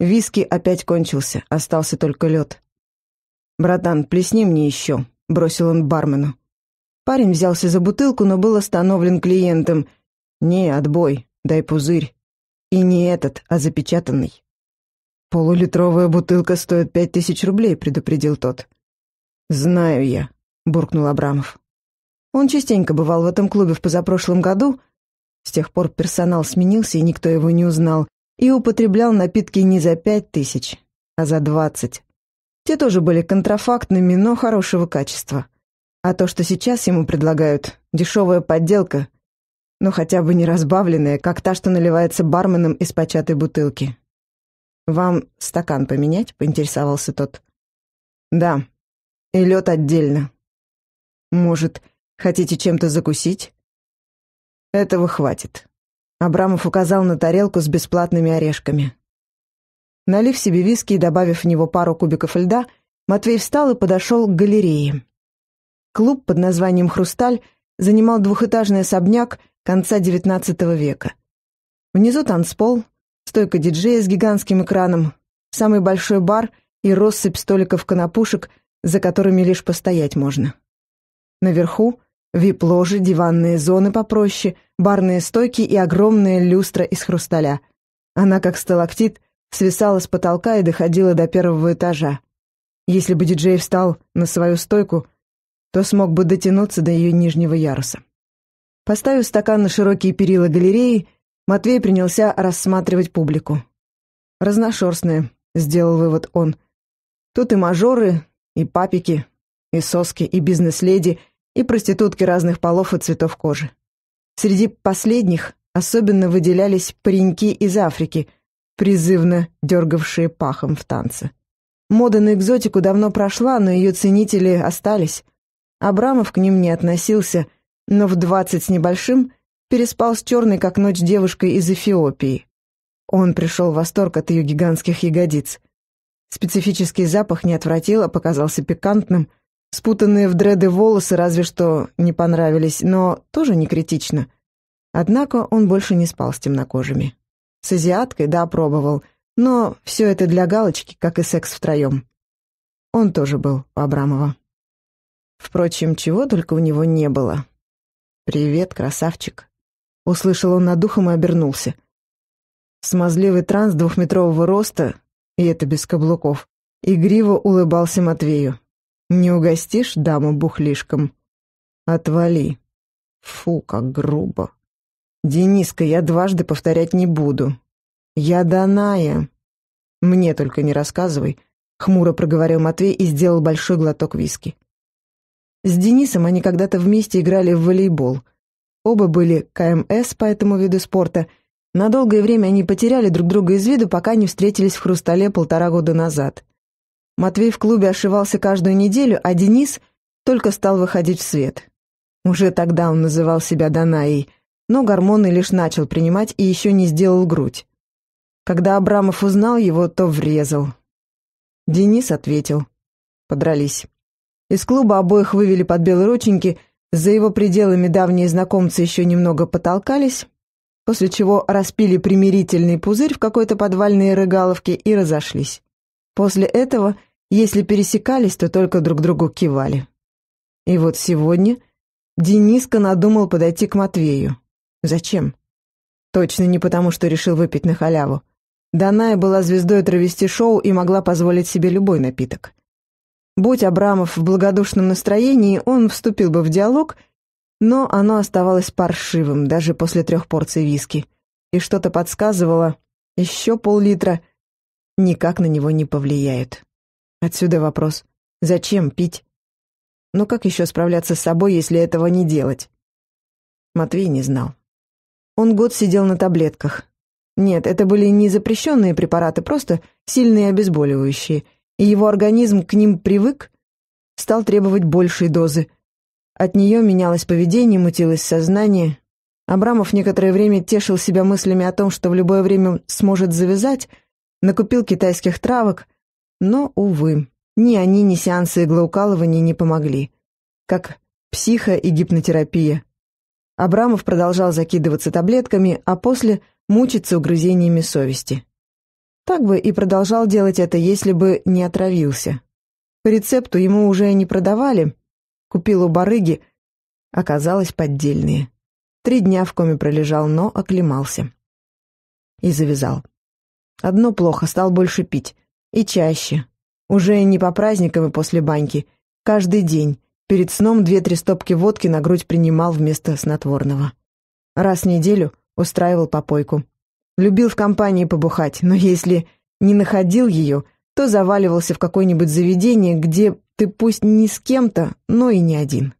Виски опять кончился, остался только лед. «Братан, плесни мне еще», — бросил он бармену. Парень взялся за бутылку, но был остановлен клиентом. «Не, отбой, дай пузырь. И не этот, а запечатанный». «Полулитровая бутылка стоит пять тысяч рублей», — предупредил тот. «Знаю я», — буркнул Абрамов. Он частенько бывал в этом клубе в позапрошлом году. С тех пор персонал сменился, и никто его не узнал и употреблял напитки не за пять тысяч, а за двадцать. Те тоже были контрафактными, но хорошего качества. А то, что сейчас ему предлагают, дешевая подделка, но хотя бы не разбавленная, как та, что наливается барменом из початой бутылки. «Вам стакан поменять?» — поинтересовался тот. «Да. И лед отдельно. Может, хотите чем-то закусить?» «Этого хватит». Абрамов указал на тарелку с бесплатными орешками. Налив себе виски и добавив в него пару кубиков льда, Матвей встал и подошел к галерее. Клуб под названием «Хрусталь» занимал двухэтажный особняк конца XIX века. Внизу танцпол, стойка диджея с гигантским экраном, самый большой бар и россыпь столиков-конопушек, за которыми лишь постоять можно. Наверху Вип-ложи, диванные зоны попроще, барные стойки и огромная люстра из хрусталя. Она, как сталактит, свисала с потолка и доходила до первого этажа. Если бы диджей встал на свою стойку, то смог бы дотянуться до ее нижнего яруса. Поставив стакан на широкие перила галереи, Матвей принялся рассматривать публику. «Разношерстная», — сделал вывод он. «Тут и мажоры, и папики, и соски, и бизнес-леди, и проститутки разных полов и цветов кожи. Среди последних особенно выделялись пареньки из Африки, призывно дергавшие пахом в танце. Мода на экзотику давно прошла, но ее ценители остались. Абрамов к ним не относился, но в двадцать с небольшим переспал с черной, как ночь, девушкой из Эфиопии. Он пришел в восторг от ее гигантских ягодиц. Специфический запах не отвратил, а показался пикантным, Спутанные в дреды волосы разве что не понравились, но тоже не критично. Однако он больше не спал с темнокожими. С азиаткой, да, пробовал, но все это для галочки, как и секс втроем. Он тоже был у Абрамова. Впрочем, чего только у него не было. «Привет, красавчик!» Услышал он над духом и обернулся. Смазливый транс двухметрового роста, и это без каблуков, игриво улыбался Матвею. Не угостишь даму бухлишком? Отвали. Фу, как грубо. Дениска, я дважды повторять не буду. Я Даная. Мне только не рассказывай, хмуро проговорил Матвей и сделал большой глоток виски. С Денисом они когда-то вместе играли в волейбол. Оба были КМС эм по этому виду спорта. На долгое время они потеряли друг друга из виду, пока не встретились в «Хрустале» полтора года назад. Матвей в клубе ошивался каждую неделю, а Денис только стал выходить в свет. Уже тогда он называл себя Данаей, но гормоны лишь начал принимать и еще не сделал грудь. Когда Абрамов узнал его, то врезал. Денис ответил. Подрались. Из клуба обоих вывели под белорученьки, за его пределами давние знакомцы еще немного потолкались, после чего распили примирительный пузырь в какой-то подвальной рыгаловке и разошлись. После этого если пересекались, то только друг другу кивали. И вот сегодня Дениска надумал подойти к Матвею. Зачем? Точно не потому, что решил выпить на халяву. Даная была звездой травести-шоу и могла позволить себе любой напиток. Будь Абрамов в благодушном настроении, он вступил бы в диалог, но оно оставалось паршивым даже после трех порций виски. И что-то подсказывало, еще пол-литра никак на него не повлияет. Отсюда вопрос. Зачем пить? Но ну, как еще справляться с собой, если этого не делать? Матвей не знал. Он год сидел на таблетках. Нет, это были не запрещенные препараты, просто сильные обезболивающие. И его организм к ним привык, стал требовать большей дозы. От нее менялось поведение, мутилось сознание. Абрамов некоторое время тешил себя мыслями о том, что в любое время сможет завязать, накупил китайских травок — но, увы, ни они, ни сеансы иглоукалывания не помогли. Как психо- и гипнотерапия. Абрамов продолжал закидываться таблетками, а после мучиться угрызениями совести. Так бы и продолжал делать это, если бы не отравился. По рецепту ему уже не продавали. Купил у барыги, оказалось поддельные. Три дня в коме пролежал, но оклемался. И завязал. Одно плохо, стал больше пить. И чаще. Уже не по праздникам и после баньки. Каждый день. Перед сном две-три стопки водки на грудь принимал вместо снотворного. Раз в неделю устраивал попойку. Любил в компании побухать, но если не находил ее, то заваливался в какое-нибудь заведение, где ты пусть не с кем-то, но и не один.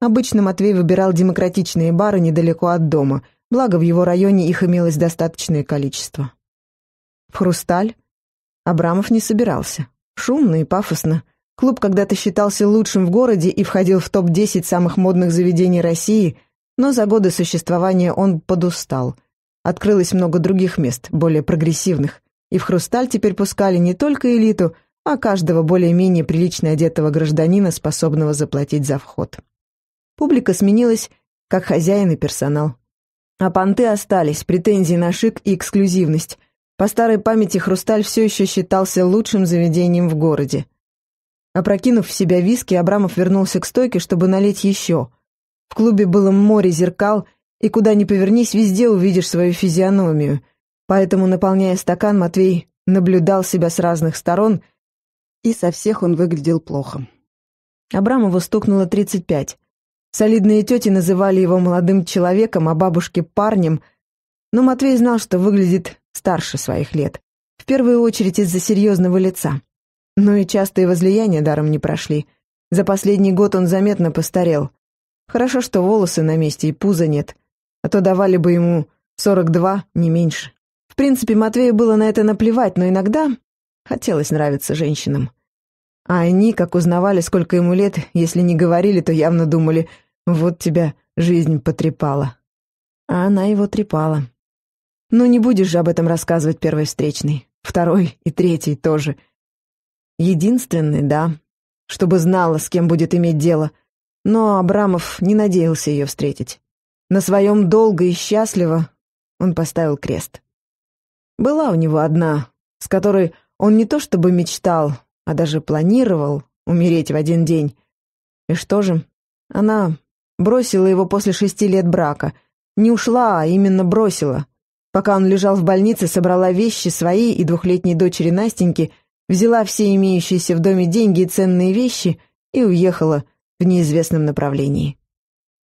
Обычно Матвей выбирал демократичные бары недалеко от дома, благо в его районе их имелось достаточное количество. «Хрусталь» Абрамов не собирался. Шумно и пафосно. Клуб когда-то считался лучшим в городе и входил в топ-10 самых модных заведений России, но за годы существования он подустал. Открылось много других мест, более прогрессивных. И в «Хрусталь» теперь пускали не только элиту, а каждого более-менее прилично одетого гражданина, способного заплатить за вход. Публика сменилась, как хозяин и персонал. А понты остались, претензии на шик и эксклюзивность, по старой памяти «Хрусталь» все еще считался лучшим заведением в городе. Опрокинув в себя виски, Абрамов вернулся к стойке, чтобы налить еще. В клубе было море зеркал, и куда ни повернись, везде увидишь свою физиономию. Поэтому, наполняя стакан, Матвей наблюдал себя с разных сторон, и со всех он выглядел плохо. Абрамову стукнуло 35. Солидные тети называли его молодым человеком, а бабушки — парнем, но Матвей знал, что выглядит старше своих лет, в первую очередь из-за серьезного лица. Но и частые возлияния даром не прошли. За последний год он заметно постарел. Хорошо, что волосы на месте и пуза нет, а то давали бы ему 42, не меньше. В принципе, Матвею было на это наплевать, но иногда хотелось нравиться женщинам. А они, как узнавали, сколько ему лет, если не говорили, то явно думали, вот тебя жизнь потрепала. А она его трепала. Ну не будешь же об этом рассказывать первой встречной, второй и третий тоже. Единственный, да, чтобы знала, с кем будет иметь дело. Но Абрамов не надеялся ее встретить. На своем долго и счастливо он поставил крест. Была у него одна, с которой он не то чтобы мечтал, а даже планировал умереть в один день. И что же? Она бросила его после шести лет брака. Не ушла, а именно бросила. Пока он лежал в больнице, собрала вещи свои и двухлетней дочери Настеньки, взяла все имеющиеся в доме деньги и ценные вещи и уехала в неизвестном направлении.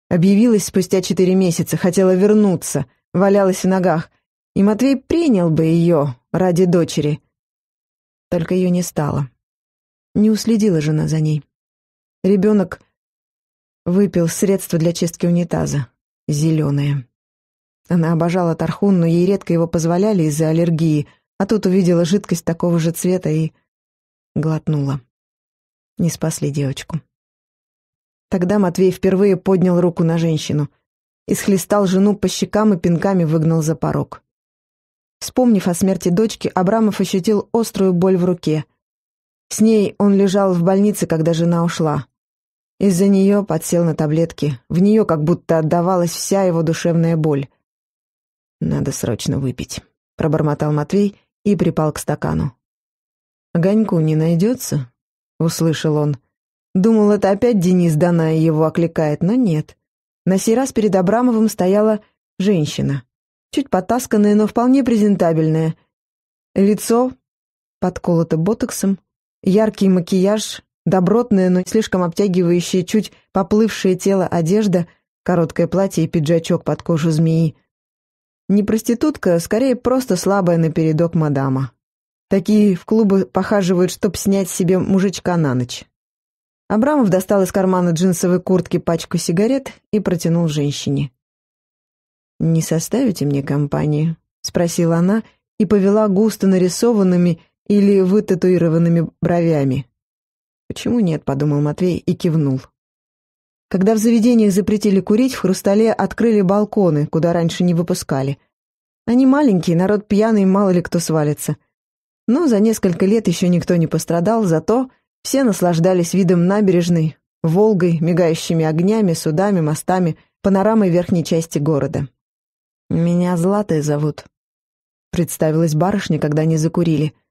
Объявилась спустя четыре месяца, хотела вернуться, валялась в ногах, и Матвей принял бы ее ради дочери. Только ее не стало. Не уследила жена за ней. Ребенок выпил средство для чистки унитаза, зеленое. Она обожала тархун, но ей редко его позволяли из-за аллергии, а тут увидела жидкость такого же цвета и глотнула. Не спасли девочку. Тогда Матвей впервые поднял руку на женщину и жену по щекам и пинками выгнал за порог. Вспомнив о смерти дочки, Абрамов ощутил острую боль в руке. С ней он лежал в больнице, когда жена ушла. Из-за нее подсел на таблетки. В нее как будто отдавалась вся его душевная боль. «Надо срочно выпить», — пробормотал Матвей и припал к стакану. «Огоньку не найдется?» — услышал он. Думал, это опять Денис Даная его окликает, но нет. На сей раз перед Абрамовым стояла женщина. Чуть потасканная, но вполне презентабельная. Лицо подколото ботоксом, яркий макияж, добротное, но слишком обтягивающее, чуть поплывшее тело одежда, короткое платье и пиджачок под кожу змеи — не проститутка, скорее просто слабая напередок мадама. Такие в клубы похаживают, чтоб снять себе мужичка на ночь. Абрамов достал из кармана джинсовой куртки пачку сигарет и протянул женщине. «Не составите мне компанию?» — спросила она и повела густо нарисованными или вытатуированными бровями. «Почему нет?» — подумал Матвей и кивнул. Когда в заведениях запретили курить, в «Хрустале» открыли балконы, куда раньше не выпускали. Они маленькие, народ пьяный, мало ли кто свалится. Но за несколько лет еще никто не пострадал, зато все наслаждались видом набережной, Волгой, мигающими огнями, судами, мостами, панорамой верхней части города. «Меня Златой зовут», — представилась барышня, когда они закурили —